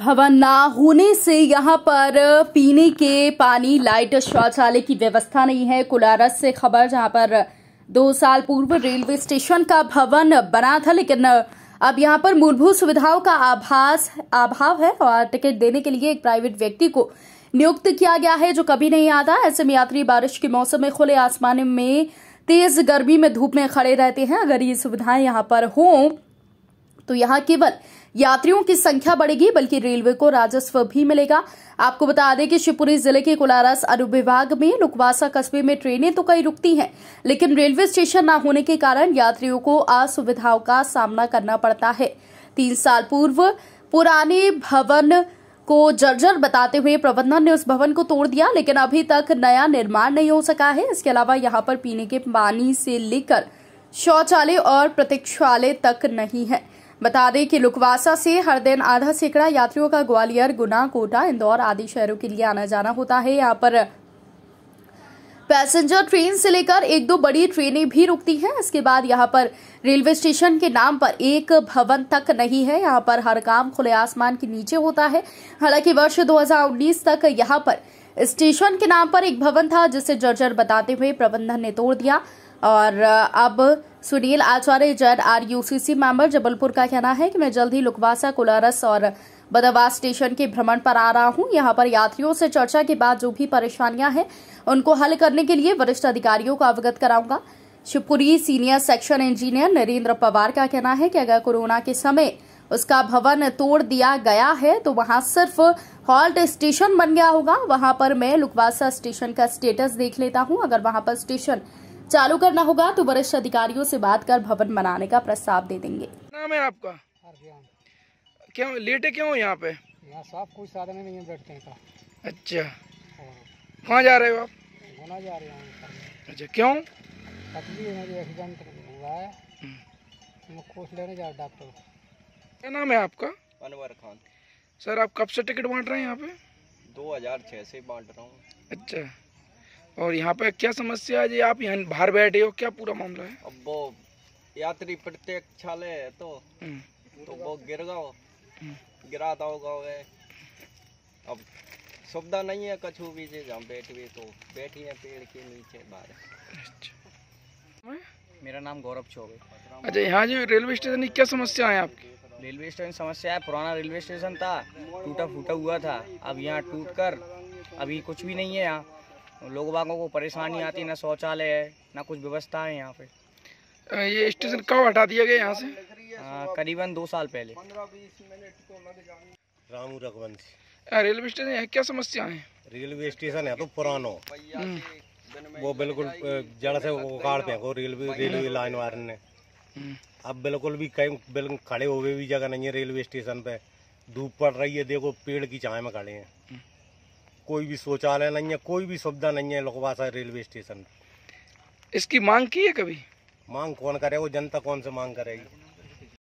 भवन ना होने से यहाँ पर पीने के पानी लाइट शौचालय की व्यवस्था नहीं है कुलारस से खबर जहाँ पर दो साल पूर्व रेलवे स्टेशन का भवन बना था लेकिन अब यहाँ पर मूलभूत सुविधाओं का आभास अभाव है और टिकट देने के लिए एक प्राइवेट व्यक्ति को नियुक्त किया गया है जो कभी नहीं आता ऐसे में यात्री बारिश के मौसम में खुले आसमान में तेज गर्मी में धूप में खड़े रहते हैं अगर ये सुविधाएं यहाँ पर हों तो यहाँ केवल यात्रियों की संख्या बढ़ेगी बल्कि रेलवे को राजस्व भी मिलेगा आपको बता दें कि शिवपुरी जिले के कोलारस अनुविभाग में लुकवासा कस्बे में ट्रेनें तो कई रुकती हैं लेकिन रेलवे स्टेशन न होने के कारण यात्रियों को असुविधाओं का सामना करना पड़ता है तीन साल पूर्व पुराने भवन को जर्जर बताते हुए प्रबंधन ने उस भवन को तोड़ दिया लेकिन अभी तक नया निर्माण नहीं हो सका है इसके अलावा यहाँ पर पीने के पानी से लेकर शौचालय और प्रतीक्षालय तक नहीं है बता दें कि लुकवासा से हर दिन आधा सैकड़ा यात्रियों का ग्वालियर गुना कोटा इंदौर आदि शहरों के लिए आना जाना होता है यहाँ पर पैसेंजर ट्रेन से लेकर एक दो बड़ी ट्रेनें भी रुकती हैं इसके बाद यहाँ पर रेलवे स्टेशन के नाम पर एक भवन तक नहीं है यहाँ पर हर काम खुले आसमान के नीचे होता है हालांकि वर्ष 2019 तक यहाँ पर स्टेशन के नाम पर एक भवन था जिसे जर्जर बताते हुए प्रबंधन ने तोड़ दिया और अब Sunil Acharya Jain R UCC member Jabalpur का कहना है कि मैं जल्द ही लुकवासा कोलारस और बदवा स्टेशन के भ्रमण पर आ रहा हूं यहां पर यात्रियों से चर्चा के बाद जो भी परेशानियां हैं उनको हल करने के लिए वरिष्ठ अधिकारियों को अवगत कराऊंगा Shivpuri senior section engineer Narendra Pawar का कहना है कि अगर कोरोना के समय उसका भवन तोड़ दिया गया है तो वहां सिर्फ हॉल्ट स्टेशन बन गया होगा वहां पर मैं लुकवासा स्टेशन का स्टेटस देख लेता हूं अगर वहां पर स्टेशन चालू करना होगा तो वरिष्ठ अधिकारियों से बात कर भवन बनाने का प्रस्ताव दे देंगे नाम है आपका क्यों लेटे क्यों यहाँ पे यहाँ साफ कोई साधन नहीं है बैठते हैं अच्छा हाँ। कहाँ जा रहे हो आप घुना जा रहे हैं अच्छा क्यों तकलीफ है मुझे एक्सीडेंट हुआ है हम्म। मैं खोज लेने जा रहा डॉक्टर क्या नाम है आपका अनवर खान सर आप कब से टिकट बांट रहे हैं यहाँ पे 2006 से बांट रहा हूँ अच्छा और यहाँ पे क्या समस्या है जी आप यहाँ बाहर बैठे हो क्या पूरा मामला है अब वो यात्री प्रत्येक छाले है तो हम्म। तो वो गिर गाओ हम्म। गिरा तो होगा वे अब सुविधा नहीं है कछु भी जी जहाँ बैठ भी तो बैठी है पेड़ के नीचे बाहर अच्छा। मेरा नाम गौरव चौबे अच्छा यहाँ जो रेलवे स्टेशन की क्या समस्या है आपकी रेलवे स्टेशन समस्या है पुराना रेलवे स्टेशन था टूटा फूटा हुआ था अब यहाँ टूट कर अभी कुछ भी नहीं है यहाँ लोग बागों को परेशानी आती ना शौचालय है ना कुछ व्यवस्था है यहाँ पे ये स्टेशन कब हटा दिया गया यहाँ से करीबन दो साल पहले रामू रघुवंशी रेलवे स्टेशन है क्या समस्या है रेलवे स्टेशन है तो पुरानो हम्म। वो बिल्कुल जड़ से उखाड़ हैं रेलवे रेलवे लाइन वाले ने हम्म। अब बिल्कुल भी कहीं बिल्कुल खड़े हुए भी जगह नहीं है रेलवे स्टेशन पे धूप पड़ रही है देखो पेड़ की छाए में खड़े हैं हम्म। कोई भी शौचालय नहीं है कोई भी सुविधा नहीं है लोकवासा रेलवे स्टेशन इसकी मांग की है कभी मांग कौन करे वो जनता कौन से मांग करेगी